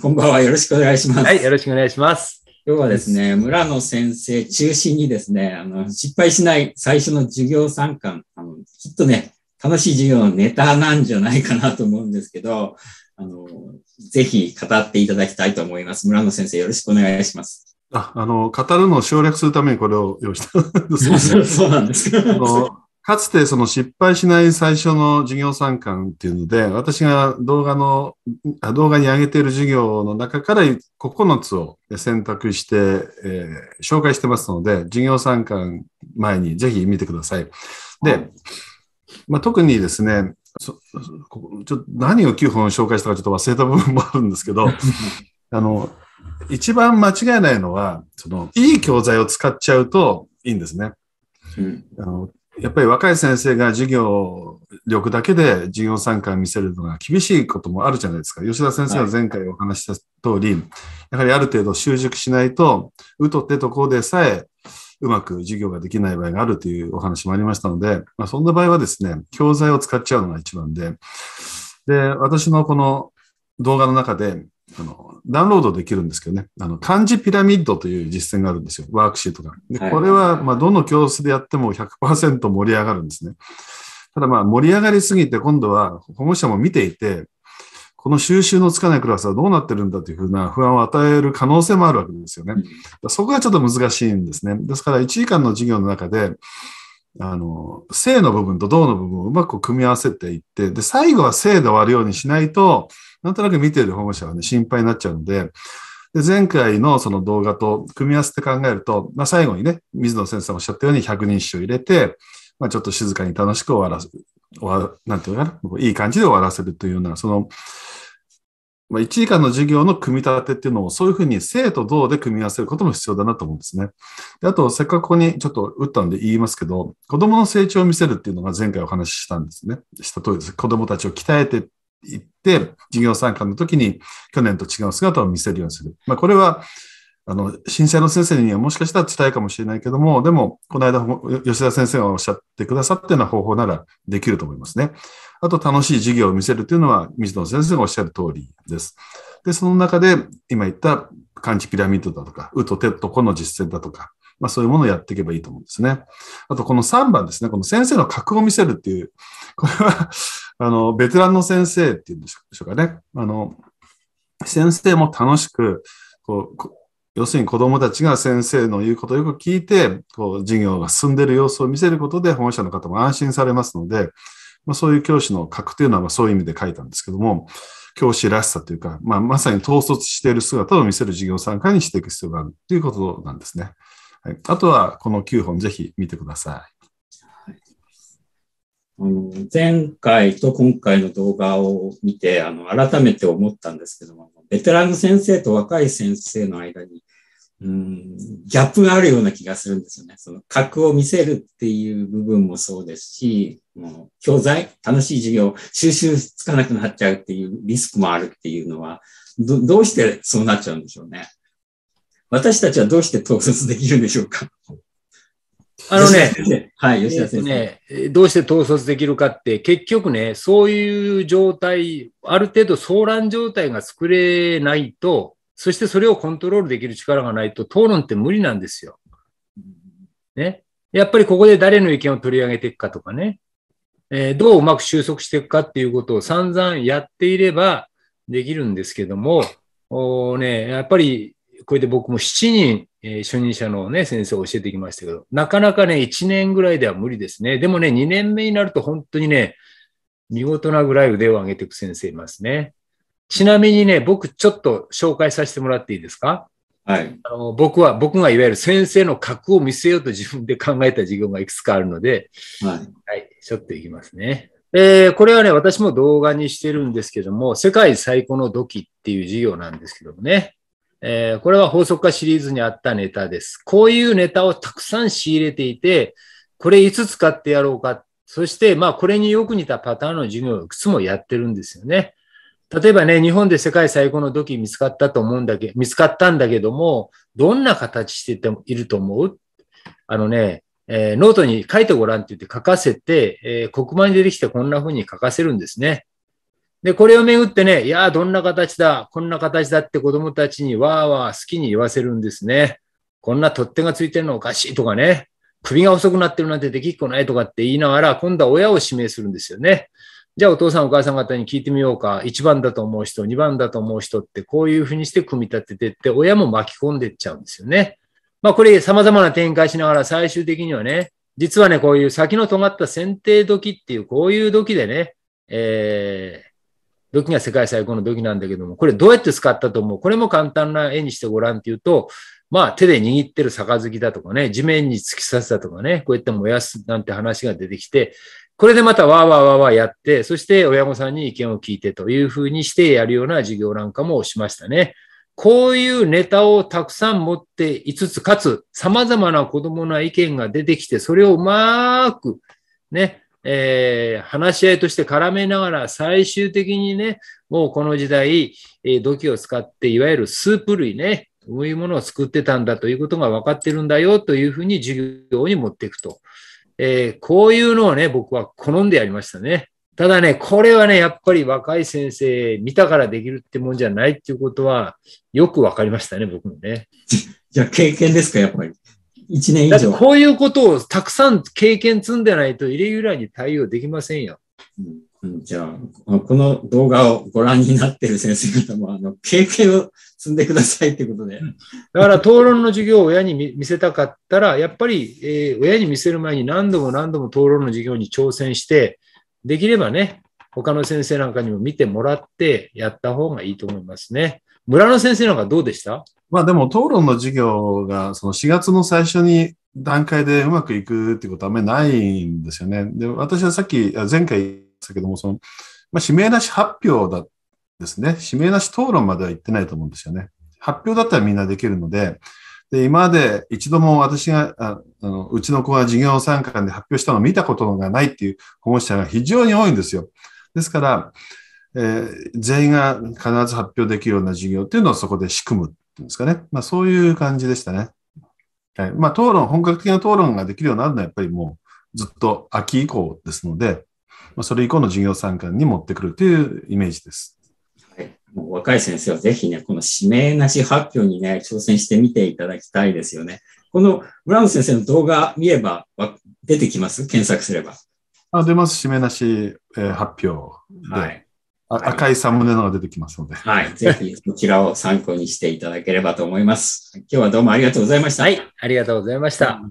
こんばんは。よろしくお願いします。はい、よろしくお願いします。今日はですね、村野先生中心にですね、あの、失敗しない最初の授業参観、あの、きっとね、楽しい授業のネタなんじゃないかなと思うんですけど、あの、ぜひ語っていただきたいと思います。村野先生、よろしくお願いします。あ、あの、語るのを省略するためにこれを用意した。そうなんですか。かつてその失敗しない最初の授業参観っていうので、私が動画の、動画に上げている授業の中から9つを選択して、えー、紹介してますので、授業参観前にぜひ見てください。で、まあ、特にですね、ちょっと何を9本紹介したかちょっと忘れた部分もあるんですけど、あの、一番間違いないのは、その、いい教材を使っちゃうといいんですね。うん、あのやっぱり若い先生が授業力だけで授業参加を見せるのが厳しいこともあるじゃないですか。吉田先生は前回お話した通り、はい、やはりある程度習熟しないと、うとってとこでさえうまく授業ができない場合があるというお話もありましたので、まあ、そんな場合はですね、教材を使っちゃうのが一番で、で、私のこの動画の中で、あの、ダウンロードできるんですけどね、あの、漢字ピラミッドという実践があるんですよ、ワークシートが。で、これは、まあ、どの教室でやっても100%盛り上がるんですね。ただまあ、盛り上がりすぎて、今度は保護者も見ていて、この収集のつかないクラスはどうなってるんだというふうな不安を与える可能性もあるわけですよね。そこがちょっと難しいんですね。ですから、1時間の授業の中で、あの、正の部分と銅の部分をうまく組み合わせていって、で、最後は正で終わるようにしないと、なんとなく見ている保護者はね、心配になっちゃうので、で前回のその動画と組み合わせて考えると、まあ、最後にね、水野先生もおっしゃったように100人一首入れて、まあ、ちょっと静かに楽しく終わらす、終わなんていうのかな、いい感じで終わらせるというような、その、まあ、1時間の授業の組み立てっていうのをそういうふうに生と同で組み合わせることも必要だなと思うんですね。であと、せっかくここにちょっと打ったんで言いますけど、子供の成長を見せるっていうのが前回お話ししたんですね。した通りです。子供たちを鍛えていって、授業参加の時に去年と違う姿を見せるようにする。まあ、これはあの、震災の先生にはもしかしたら伝えかもしれないけども、でも、この間、吉田先生がおっしゃってくださったような方法ならできると思いますね。あと、楽しい授業を見せるというのは、水野先生がおっしゃる通りです。で、その中で、今言った漢字ピラミッドだとか、ウとテッドこの実践だとか、まあそういうものをやっていけばいいと思うんですね。あと、この3番ですね。この先生の格を見せるっていう、これは あの、ベテランの先生っていうんでしょうかね。あの、先生も楽しく、こう、要するに子どもたちが先生の言うことをよく聞いて、こう授業が進んでいる様子を見せることで保護者の方も安心されますので、まあ、そういう教師の格というのはまそういう意味で書いたんですけども、教師らしさというか、まあ、まさに統率している姿を見せる授業参加にしていく必要があるということなんですね。はい、あとは、この9本ぜひ見てください。はい、あの前回と今回の動画を見て、あの改めて思ったんですけども、ベテランの先生と若い先生の間にうん、ギャップがあるような気がするんですよね。その格を見せるっていう部分もそうですし、もう教材、楽しい授業、収集つかなくなっちゃうっていうリスクもあるっていうのは、どどうしてそうなっちゃうんでしょうね。私たちはどうして統率できるんでしょうか。あのね、はい、吉田先生、ね。どうして統率できるかって、結局ね、そういう状態、ある程度騒乱状態が作れないと、そしてそれをコントロールできる力がないと討論って無理なんですよ。ね。やっぱりここで誰の意見を取り上げていくかとかね。えー、どううまく収束していくかっていうことを散々やっていればできるんですけども、おね、やっぱりこれで僕も7人、えー、初任者のね、先生を教えてきましたけど、なかなかね、1年ぐらいでは無理ですね。でもね、2年目になると本当にね、見事なぐらい腕を上げていく先生いますね。ちなみにね、僕ちょっと紹介させてもらっていいですかはい。あの僕は、僕がいわゆる先生の格を見せようと自分で考えた授業がいくつかあるので、はい。はい、ちょっといきますね。えー、これはね、私も動画にしてるんですけども、世界最古の土器っていう授業なんですけどもね。えー、これは法則化シリーズにあったネタです。こういうネタをたくさん仕入れていて、これいつ使ってやろうか。そして、まあ、これによく似たパターンの授業をいくつもやってるんですよね。例えばね、日本で世界最高の土器見つかったと思うんだけど、見つかったんだけども、どんな形しててもいると思うあのね、えー、ノートに書いてごらんって言って書かせて、えー、黒板に出てきてこんな風に書かせるんですね。で、これをめぐってね、いやー、どんな形だ、こんな形だって子供たちにわーわー好きに言わせるんですね。こんな取っ手がついてるのおかしいとかね、首が細くなってるなんてできっこないとかって言いながら、今度は親を指名するんですよね。じゃあお父さんお母さん方に聞いてみようか。1番だと思う人、2番だと思う人ってこういうふうにして組み立ててって、親も巻き込んでっちゃうんですよね。まあこれ様々な展開しながら最終的にはね、実はね、こういう先の尖った剪定時っていう、こういう時でね、えー、時が世界最高の時なんだけども、これどうやって使ったと思うこれも簡単な絵にしてごらんっていうと、まあ手で握ってる杯だとかね、地面に突き刺すだとかね、こうやって燃やすなんて話が出てきて、これでまたわーわーわーわーやって、そして親御さんに意見を聞いてというふうにしてやるような授業なんかもしましたね。こういうネタをたくさん持っていつつ、かつ様々な子供の意見が出てきて、それをうまーくね、えー、話し合いとして絡めながら最終的にね、もうこの時代、えー、土器を使っていわゆるスープ類ね、こういうものを作ってたんだということが分かってるんだよというふうに授業に持っていくと。えー、こういうのをね、僕は好んでやりましたね。ただね、これはね、やっぱり若い先生見たからできるってもんじゃないっていうことは、よくわかりましたね、僕もね。じゃあ経験ですか、やっぱり。一年以上。こういうことをたくさん経験積んでないと、イレギュラーに対応できませんよ。うんじゃあ、この動画をご覧になっている先生方も、あの、経験を積んでくださいってことで。だから、討論の授業を親に見せたかったら、やっぱり、えー、親に見せる前に何度も何度も討論の授業に挑戦して、できればね、他の先生なんかにも見てもらってやった方がいいと思いますね。村の先生なんかどうでしたまあでも、討論の授業が、その4月の最初に段階でうまくいくってことはあんまりないんですよね。で、私はさっき、前回ってけども、その、まあ、指名なし発表だですね。指名なし討論までは行ってないと思うんですよね。発表だったらみんなできるので、で、今まで一度も私が、あのうちの子が授業参観で発表したのを見たことがないっていう保護者が非常に多いんですよ。ですから、えー、全員が必ず発表できるような授業っていうのをそこで仕組むっていうんですかね。まあそういう感じでしたね。はい。まあ討論、本格的な討論ができるようになるのはやっぱりもうずっと秋以降ですので、まあ、それ以降の授業参観に持ってくるというイメージです。はい、もう若い先生はぜひね、この指名なし発表にね、挑戦してみていただきたいですよね。このブラウン先生の動画見れば出てきます検索すれば。あ出ます。指名なし、えー、発表で。はい赤いサムネのが出てきますので。はい。ぜひ、こ ちらを参考にしていただければと思います。今日はどうもありがとうございました。はい。ありがとうございました。